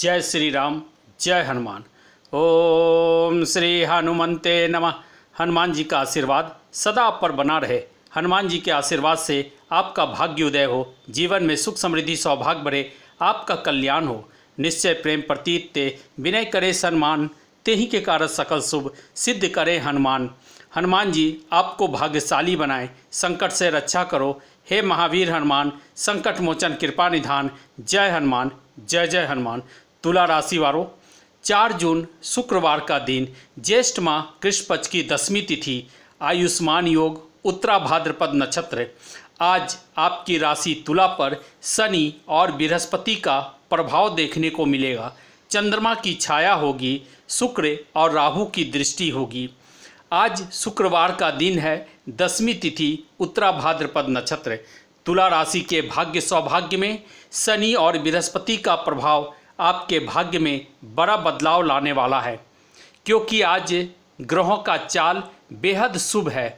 जय श्री राम जय हनुमान ओम श्री हनुमते नमः हनुमान जी का आशीर्वाद सदा आप पर बना रहे हनुमान जी के आशीर्वाद से आपका भाग्य उदय हो जीवन में सुख समृद्धि सौभाग्य बढ़े आपका कल्याण हो निश्चय प्रेम प्रतीत ते विनय करे सम्मान ते ही के कारण सकल शुभ सिद्ध करे हनुमान हनुमान जी आपको भाग्यशाली बनाए संकट से रक्षा करो हे महावीर हनुमान संकट मोचन कृपा निधान जय हनुमान जय जय हनुमान तुला राशि वालों चार जून शुक्रवार का दिन ज्येष्ठ माह कृष्ण पक्ष की दसवीं तिथि आयुष्मान योग उत्तरा भाद्रपद नक्षत्र आज आपकी राशि तुला पर शनि और बृहस्पति का प्रभाव देखने को मिलेगा चंद्रमा की छाया होगी शुक्र और राहु की दृष्टि होगी आज शुक्रवार का दिन है दसवीं तिथि उत्तरा भाद्रपद नक्षत्र तुला राशि के भाग्य सौभाग्य में शनि और बृहस्पति का प्रभाव आपके भाग्य में बड़ा बदलाव लाने वाला है क्योंकि आज ग्रहों का चाल बेहद शुभ है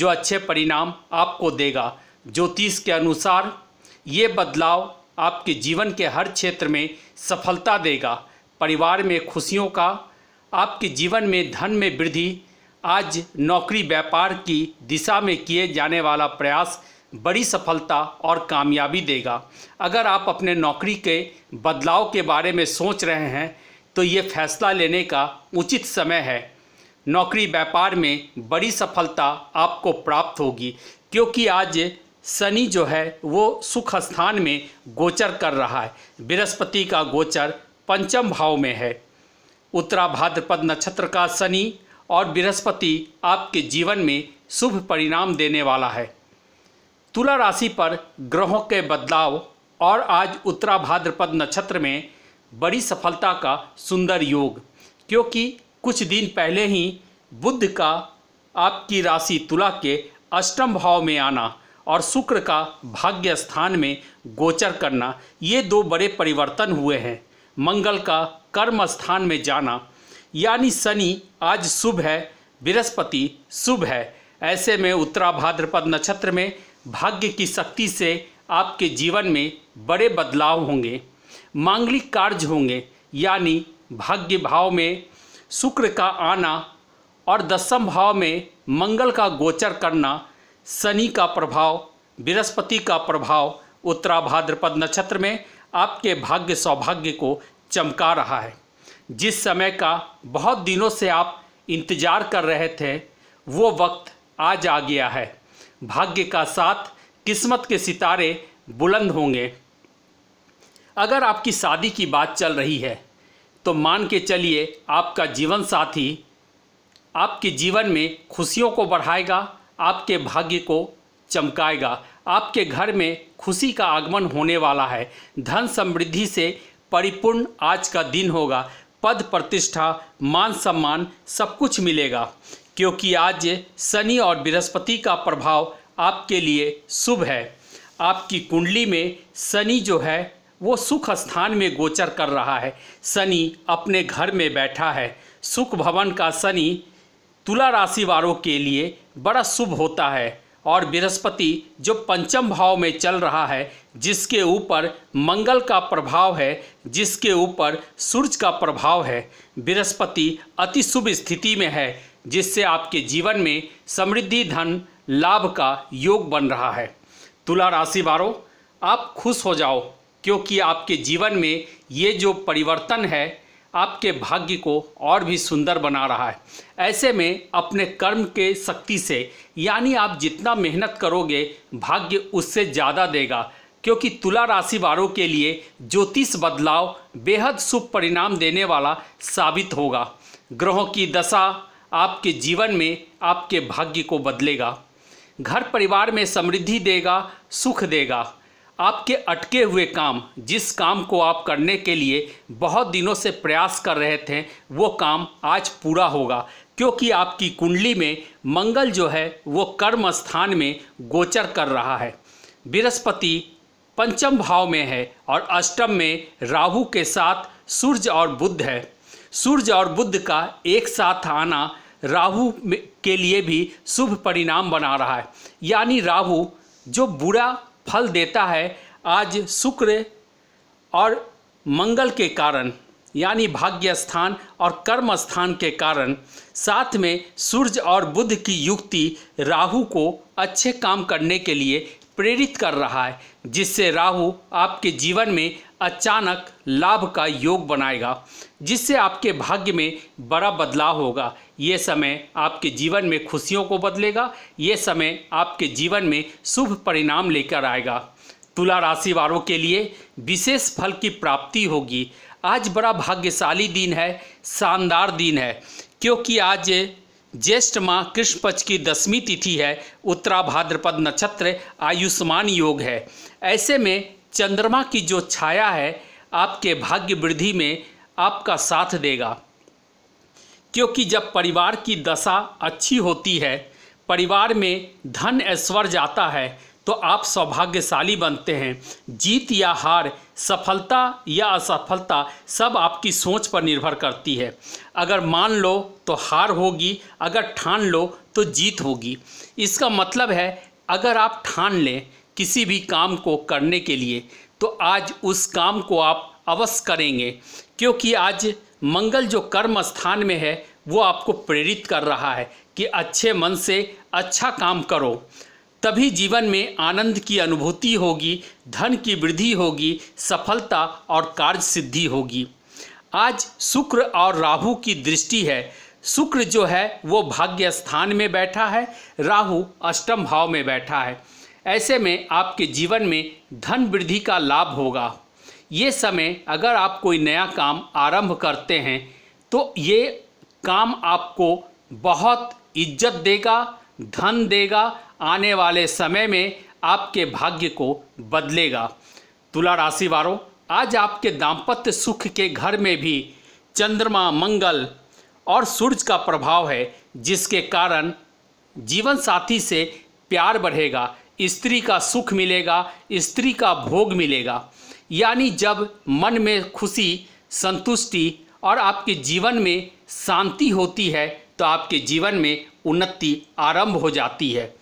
जो अच्छे परिणाम आपको देगा ज्योतिष के अनुसार ये बदलाव आपके जीवन के हर क्षेत्र में सफलता देगा परिवार में खुशियों का आपके जीवन में धन में वृद्धि आज नौकरी व्यापार की दिशा में किए जाने वाला प्रयास बड़ी सफलता और कामयाबी देगा अगर आप अपने नौकरी के बदलाव के बारे में सोच रहे हैं तो ये फैसला लेने का उचित समय है नौकरी व्यापार में बड़ी सफलता आपको प्राप्त होगी क्योंकि आज शनि जो है वो सुख स्थान में गोचर कर रहा है बृहस्पति का गोचर पंचम भाव में है उत्तरा भाद्रपद नक्षत्र का शनि और बृहस्पति आपके जीवन में शुभ परिणाम देने वाला है तुला राशि पर ग्रहों के बदलाव और आज उत्तरा भाद्रपद नक्षत्र में बड़ी सफलता का सुंदर योग क्योंकि कुछ दिन पहले ही बुद्ध का आपकी राशि तुला के अष्टम भाव में आना और शुक्र का भाग्य स्थान में गोचर करना ये दो बड़े परिवर्तन हुए हैं मंगल का कर्म स्थान में जाना यानी शनि आज शुभ है बृहस्पति शुभ है ऐसे में उत्तरा भाद्रपद नक्षत्र में भाग्य की शक्ति से आपके जीवन में बड़े बदलाव होंगे मांगलिक कार्य होंगे यानी भाग्य भाव में शुक्र का आना और दसम भाव में मंगल का गोचर करना शनि का प्रभाव बृहस्पति का प्रभाव उत्तरा भाद्रपद नक्षत्र में आपके भाग्य सौभाग्य को चमका रहा है जिस समय का बहुत दिनों से आप इंतज़ार कर रहे थे वो वक्त आज आ गया है भाग्य का साथ किस्मत के सितारे बुलंद होंगे अगर आपकी शादी की बात चल रही है तो मान के चलिए आपका जीवन साथी आपके जीवन में खुशियों को बढ़ाएगा आपके भाग्य को चमकाएगा आपके घर में खुशी का आगमन होने वाला है धन समृद्धि से परिपूर्ण आज का दिन होगा पद प्रतिष्ठा मान सम्मान सब कुछ मिलेगा क्योंकि आज शनि और बृहस्पति का प्रभाव आपके लिए शुभ है आपकी कुंडली में शनि जो है वो सुख स्थान में गोचर कर रहा है शनि अपने घर में बैठा है सुख भवन का शनि तुला राशि वालों के लिए बड़ा शुभ होता है और बृहस्पति जो पंचम भाव में चल रहा है जिसके ऊपर मंगल का प्रभाव है जिसके ऊपर सूर्य का प्रभाव है बृहस्पति अति शुभ स्थिति में है जिससे आपके जीवन में समृद्धि धन लाभ का योग बन रहा है तुला राशि वालों आप खुश हो जाओ क्योंकि आपके जीवन में ये जो परिवर्तन है आपके भाग्य को और भी सुंदर बना रहा है ऐसे में अपने कर्म के शक्ति से यानी आप जितना मेहनत करोगे भाग्य उससे ज़्यादा देगा क्योंकि तुला राशि वालों के लिए ज्योतिष बदलाव बेहद शुभ परिणाम देने वाला साबित होगा ग्रहों की दशा आपके जीवन में आपके भाग्य को बदलेगा घर परिवार में समृद्धि देगा सुख देगा आपके अटके हुए काम जिस काम को आप करने के लिए बहुत दिनों से प्रयास कर रहे थे वो काम आज पूरा होगा क्योंकि आपकी कुंडली में मंगल जो है वो कर्म स्थान में गोचर कर रहा है बृहस्पति पंचम भाव में है और अष्टम में राहु के साथ सूर्य और बुद्ध है सूर्य और बुद्ध का एक साथ आना राहु के लिए भी शुभ परिणाम बना रहा है यानी राहु जो बुरा फल देता है आज शुक्र और मंगल के कारण यानी भाग्य स्थान और कर्म स्थान के कारण साथ में सूर्य और बुद्ध की युक्ति राहु को अच्छे काम करने के लिए प्रेरित कर रहा है जिससे राहु आपके जीवन में अचानक लाभ का योग बनाएगा जिससे आपके भाग्य में बड़ा बदलाव होगा ये समय आपके जीवन में खुशियों को बदलेगा ये समय आपके जीवन में शुभ परिणाम लेकर आएगा तुला राशि वालों के लिए विशेष फल की प्राप्ति होगी आज बड़ा भाग्यशाली दिन है शानदार दिन है क्योंकि आज ज्येष्ठ माह कृष्ण पक्ष की दसवीं तिथि है उत्तरा भाद्रपद नक्षत्र आयुष्मान योग है ऐसे में चंद्रमा की जो छाया है आपके भाग्य वृद्धि में आपका साथ देगा क्योंकि जब परिवार की दशा अच्छी होती है परिवार में धन ऐश्वर जाता है तो आप सौभाग्यशाली बनते हैं जीत या हार सफलता या असफलता सब आपकी सोच पर निर्भर करती है अगर मान लो तो हार होगी अगर ठान लो तो जीत होगी इसका मतलब है अगर आप ठान लें किसी भी काम को करने के लिए तो आज उस काम को आप अवश्य करेंगे क्योंकि आज मंगल जो कर्म स्थान में है वो आपको प्रेरित कर रहा है कि अच्छे मन से अच्छा काम करो तभी जीवन में आनंद की अनुभूति होगी धन की वृद्धि होगी सफलता और कार्य सिद्धि होगी आज शुक्र और राहु की दृष्टि है शुक्र जो है वो भाग्य स्थान में बैठा है राहु अष्टम भाव में बैठा है ऐसे में आपके जीवन में धन वृद्धि का लाभ होगा ये समय अगर आप कोई नया काम आरंभ करते हैं तो ये काम आपको बहुत इज्जत देगा धन देगा आने वाले समय में आपके भाग्य को बदलेगा तुला राशि वालों आज आपके दाम्पत्य सुख के घर में भी चंद्रमा मंगल और सूरज का प्रभाव है जिसके कारण जीवन साथी से प्यार बढ़ेगा स्त्री का सुख मिलेगा स्त्री का भोग मिलेगा यानी जब मन में खुशी संतुष्टि और आपके जीवन में शांति होती है तो आपके जीवन में उन्नति आरंभ हो जाती है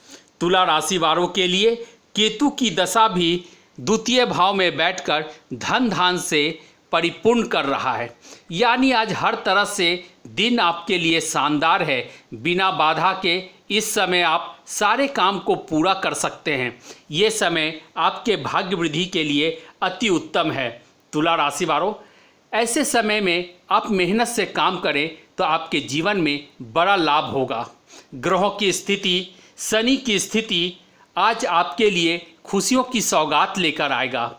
तुला राशि वालों के लिए केतु की दशा भी द्वितीय भाव में बैठकर धन धान से परिपूर्ण कर रहा है यानी आज हर तरह से दिन आपके लिए शानदार है बिना बाधा के इस समय आप सारे काम को पूरा कर सकते हैं ये समय आपके भाग्य वृद्धि के लिए अति उत्तम है तुला राशि वालों ऐसे समय में आप मेहनत से काम करें तो आपके जीवन में बड़ा लाभ होगा ग्रहों की स्थिति शनि की स्थिति आज आपके लिए खुशियों की सौगात लेकर आएगा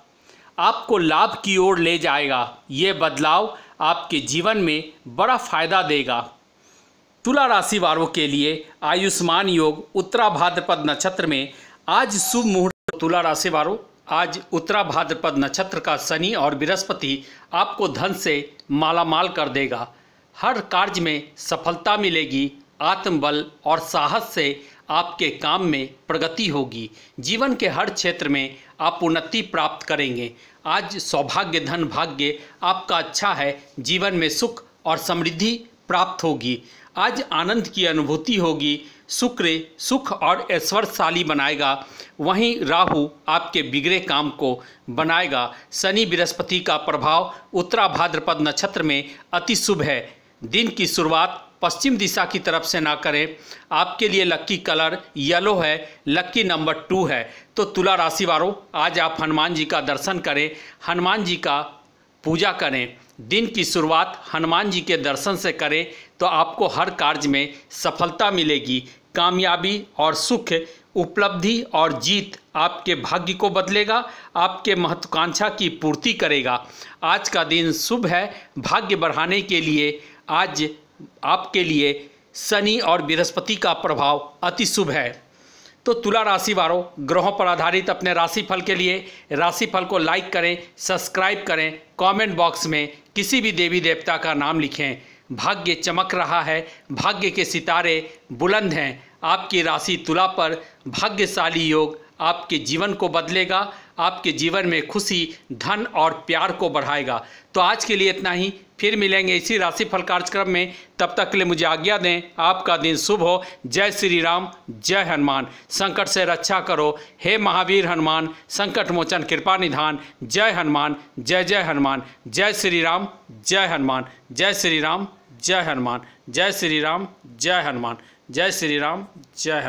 आपको लाभ की ओर ले जाएगा ये बदलाव आपके जीवन में बड़ा फायदा देगा तुला राशि वालों के लिए आयुष्मान योग उत्तरा भाद्रपद नक्षत्र में आज शुभ मुहूर्त तुला राशि वालों आज उत्तरा भाद्रपद नक्षत्र का शनि और बृहस्पति आपको धन से मालामाल कर देगा हर कार्य में सफलता मिलेगी आत्मबल और साहस से आपके काम में प्रगति होगी जीवन के हर क्षेत्र में आप उन्नति प्राप्त करेंगे आज सौभाग्य धन भाग्य आपका अच्छा है जीवन में सुख और समृद्धि प्राप्त होगी आज आनंद की अनुभूति होगी शुक्र सुख और ऐश्वर्यशाली बनाएगा वहीं राहु आपके बिगड़े काम को बनाएगा शनि बृहस्पति का प्रभाव उत्तरा भाद्रपद नक्षत्र में अति शुभ है दिन की शुरुआत पश्चिम दिशा की तरफ से ना करें आपके लिए लक्की कलर येलो है लक्की नंबर टू है तो तुला राशि वालों आज आप हनुमान जी का दर्शन करें हनुमान जी का पूजा करें दिन की शुरुआत हनुमान जी के दर्शन से करें तो आपको हर कार्य में सफलता मिलेगी कामयाबी और सुख उपलब्धि और जीत आपके भाग्य को बदलेगा आपके महत्वाकांक्षा की पूर्ति करेगा आज का दिन शुभ है भाग्य बढ़ाने के लिए आज आपके लिए शनि और बृहस्पति का प्रभाव अति शुभ है तो तुला राशि वालों ग्रहों पर आधारित अपने राशिफल के लिए राशिफल को लाइक करें सब्सक्राइब करें कमेंट बॉक्स में किसी भी देवी देवता का नाम लिखें भाग्य चमक रहा है भाग्य के सितारे बुलंद हैं आपकी राशि तुला पर भाग्यशाली योग आपके जीवन को बदलेगा आपके जीवन में खुशी धन और प्यार को बढ़ाएगा तो आज के लिए इतना ही फिर मिलेंगे इसी राशिफल कार्यक्रम में तब तक के लिए मुझे आज्ञा दें आपका दिन शुभ हो जय श्री राम जय हनुमान संकट से रक्षा करो हे महावीर हनुमान संकट मोचन कृपा निधान जय हनुमान जय जय हनुमान जय श्री राम जय हनुमान जय श्री राम जय हनुमान जय श्री राम जय हनुमान जय श्री राम जय